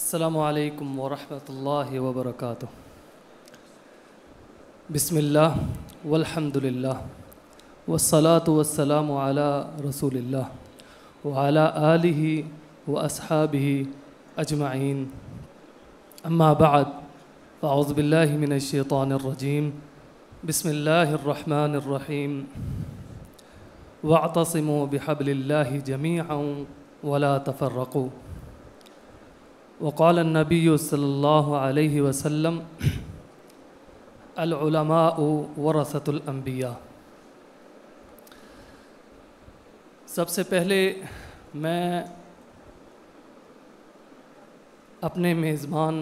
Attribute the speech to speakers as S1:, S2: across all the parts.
S1: السلام عليكم ورحمة الله وبركاته بسم الله والحمد لله والصلاة والسلام على رسول الله وعلى آله وأصحابه أجمعين أما بعد فأعوذ بالله من الشيطان الرجيم بسم الله الرحمن الرحيم واعتصموا بحبل الله جميعا ولا تفرقوا الله عليه وسلم العلماء ورثة الأنبياء सबसे पहले मैं अपने मेज़बान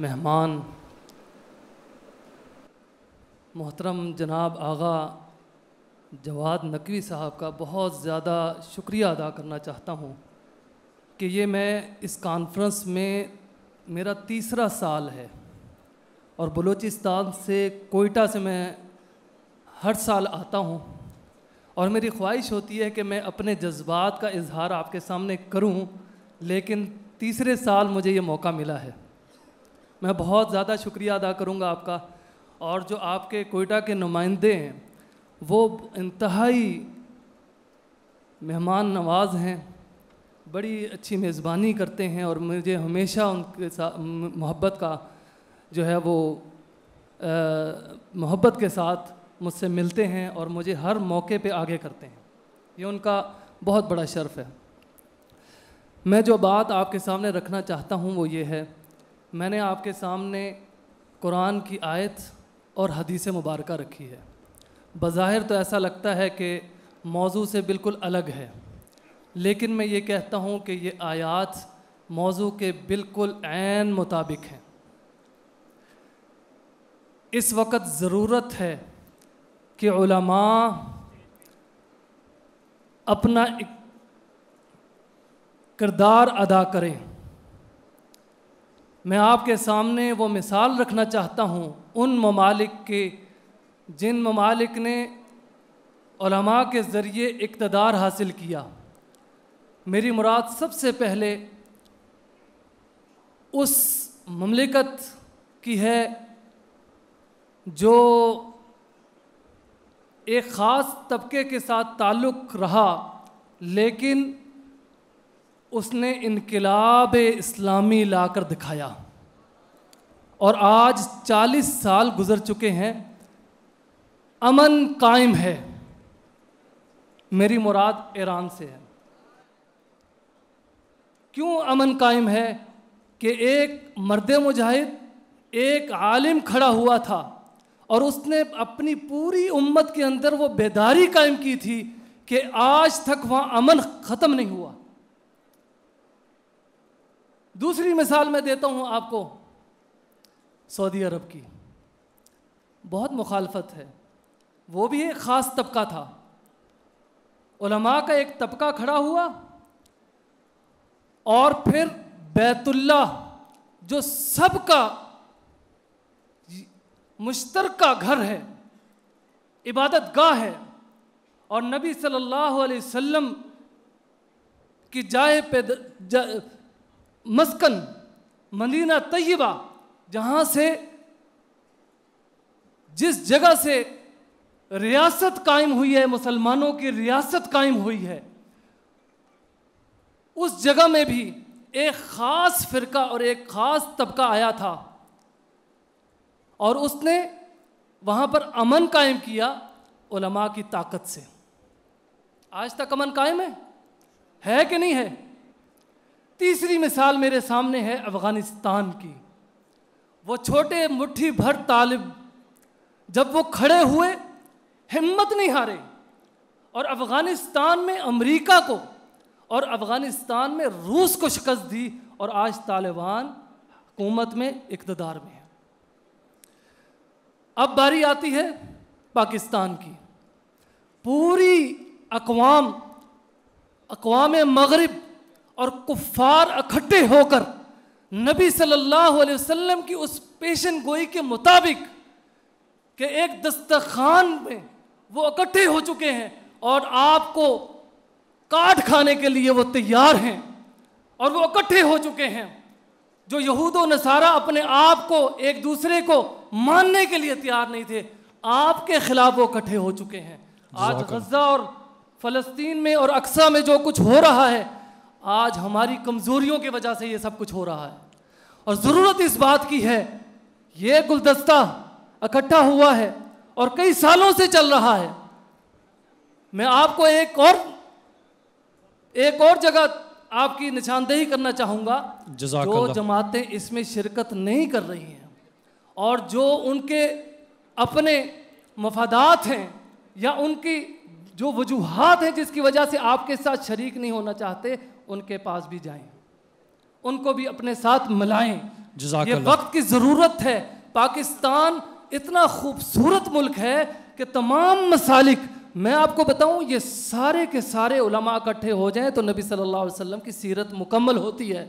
S1: मेहमान मोहतरम जनाब आगा जवाद नकवी साहब का बहुत ज़्यादा शुक्रिया अदा करना चाहता हूँ कि ये मैं इस कॉन्फ्रेंस में मेरा तीसरा साल है और बलूचिस्तान से कोयटा से मैं हर साल आता हूँ और मेरी ख्वाहिश होती है कि मैं अपने जज्बात का इजहार आपके सामने करूँ लेकिन तीसरे साल मुझे ये मौका मिला है मैं बहुत ज़्यादा शुक्रिया अदा करूँगा आपका और जो आपके कोयटा के नुमाइंदे हैं वो इंतहाई मेहमान नवाज हैं बड़ी अच्छी मेज़बानी करते हैं और मुझे हमेशा उनके साथ मोहब्बत का जो है वो मोहब्बत के साथ मुझसे मिलते हैं और मुझे हर मौके पे आगे करते हैं ये उनका बहुत बड़ा शर्फ है मैं जो बात आपके सामने रखना चाहता हूँ वो ये है मैंने आपके सामने कुरान की आयत और हदीस मुबारक रखी है बज़ाहिर तो ऐसा लगता है कि मौजू से बिल्कुल अलग है लेकिन मैं ये कहता हूँ कि ये आयात मौजू के बिल्कुल ऐन मुताबिक हैं इस वक्त ज़रूरत है कि अपना किरदार अदा करें मैं आपके सामने वो मिसाल रखना चाहता हूँ उन ममालिक के जिन ममालिक ने के ज़रिए इकतदार हासिल किया मेरी मुराद सबसे पहले उस ममलिकत की है जो एक ख़ास तबके के साथ ताल्लुक़ रहा लेकिन उसने इनकलाब इस्लामी लाकर दिखाया और आज 40 साल गुज़र चुके हैं अमन कायम है मेरी मुराद ईरान से है क्यों अमन कायम है कि एक मर्द मुजाहिद एक आलिम खड़ा हुआ था और उसने अपनी पूरी उम्मत के अंदर वो बेदारी कायम की थी कि आज तक वहाँ अमन ख़त्म नहीं हुआ दूसरी मिसाल मैं देता हूँ आपको सऊदी अरब की बहुत मुखालफत है वो भी एक ख़ास तबका था उलमा का एक तबका खड़ा हुआ और फिर बैतुल्ला जो सबका का घर है इबादत गाह है और नबी सल्लल्लाहु अलैहि वसल्लम की जाए पे जा, मस्कन मदीना तय्यबा जहाँ से जिस जगह से रियासत कायम हुई है मुसलमानों की रियासत कायम हुई है उस जगह में भी एक ख़ास फ़िरका और एक ख़ास तबका आया था और उसने वहाँ पर अमन कायम किया उलमा की ताकत से आज तक अमन कायम है है कि नहीं है तीसरी मिसाल मेरे सामने है अफ़गानिस्तान की वो छोटे मुट्ठी भर तालिब जब वो खड़े हुए हिम्मत नहीं हारे और अफ़गानिस्तान में अमेरिका को और अफ़गानिस्तान में रूस को शिकस्त दी और आज तालिबान हुकूमत में इकतदार में है अब बारी आती है पाकिस्तान की पूरी अकवाम अकवाम मगरब और कुफार इकट्ठे होकर नबी सल्लल्लाहु अलैहि वसल्लम की उस पेशन गोई के मुताबिक के एक दस्तखान में वो इकट्ठे हो चुके हैं और आपको काट खाने के लिए वो तैयार हैं और वो इकट्ठे हो चुके हैं जो यहूद नसारा अपने आप को एक दूसरे को मानने के लिए तैयार नहीं थे आपके खिलाफ वो इकट्ठे हो चुके हैं आज गजा और फलस्तीन में और अक्सा में जो कुछ हो रहा है आज हमारी कमजोरियों की वजह से ये सब कुछ हो रहा है और ज़रूरत इस बात की है ये गुलदस्ता इकट्ठा हुआ है और कई सालों से चल रहा है मैं आपको एक और एक और जगह आपकी निशानदेही करना चाहूंगा जो जमातें इसमें शिरकत नहीं कर रही हैं और जो उनके अपने मफादात हैं या उनकी जो वजूहत हैं जिसकी वजह से आपके साथ शरीक नहीं होना चाहते उनके पास भी जाएं उनको भी अपने साथ मिलाएं ये वक्त की ज़रूरत है पाकिस्तान इतना खूबसूरत मुल्क है कि तमाम मसालिक मैं आपको बताऊं ये सारे के सारे उलमा इकट्ठे हो जाएं तो नबी सल्लल्लाहु अलैहि वसल्लम की सीरत मुकम्मल होती है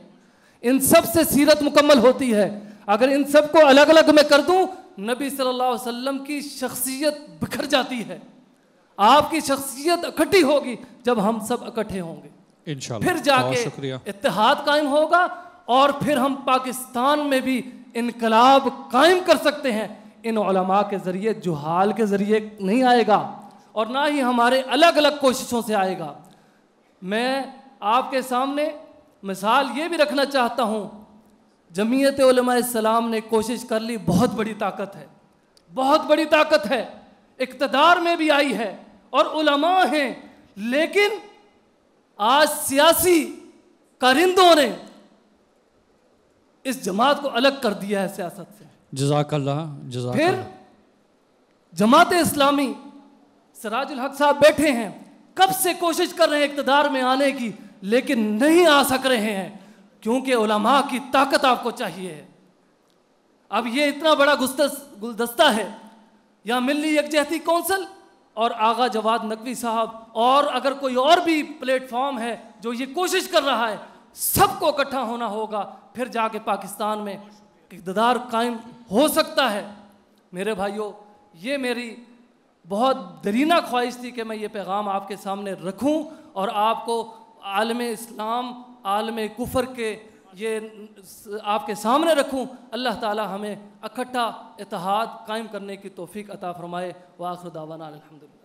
S1: इन सब से सीरत मुकम्मल होती है अगर इन सब को अलग अलग मैं कर दूं नबी सल्लल्लाहु अलैहि वसल्लम की शख्सियत बिखर जाती है आपकी शख्सियत इकट्ठी होगी जब हम सब इकट्ठे होंगे फिर जाके इतिहाद कायम होगा और फिर हम पाकिस्तान में भी इनकलाब कायम कर सकते हैं इन के ज़रिए जुहाल के ज़रिए नहीं आएगा और ना ही हमारे अलग अलग कोशिशों से आएगा मैं आपके सामने मिसाल ये भी रखना चाहता हूँ जमीयत सलाम ने कोशिश कर ली बहुत बड़ी ताकत है बहुत बड़ी ताकत है इकतदार में भी आई है और उलमा हैं लेकिन आज सियासी कारिंदों ने इस जमात को अलग कर दिया है सियासत से जजाकल्ला जजाक फिर जमात इस्लामी सराजुल हक साहब बैठे हैं कब से कोशिश कर रहे हैं इकतदार में आने की लेकिन नहीं आ सक रहे हैं क्योंकि उलमा की ताकत आपको चाहिए अब ये इतना बड़ा गुलदस्ता है या मिली यकजहती कौंसल और आगा जवाद नकवी साहब और अगर कोई और भी प्लेटफॉर्म है जो ये कोशिश कर रहा है सबको इकट्ठा होना होगा फिर जाके पाकिस्तान में इकतदार कायम हो सकता है मेरे भाइयों ये मेरी बहुत दरीना ख्वाहिश थी कि मैं ये पैगाम आपके सामने रखूं और आपको आलम इस्लाम आलम कुफर के ये आपके सामने रखूं अल्लाह ताला हमें इकट्ठा इतिहाद कायम करने की तोफ़ी अता फ़रमाए व दावाना अलहमदिल्ला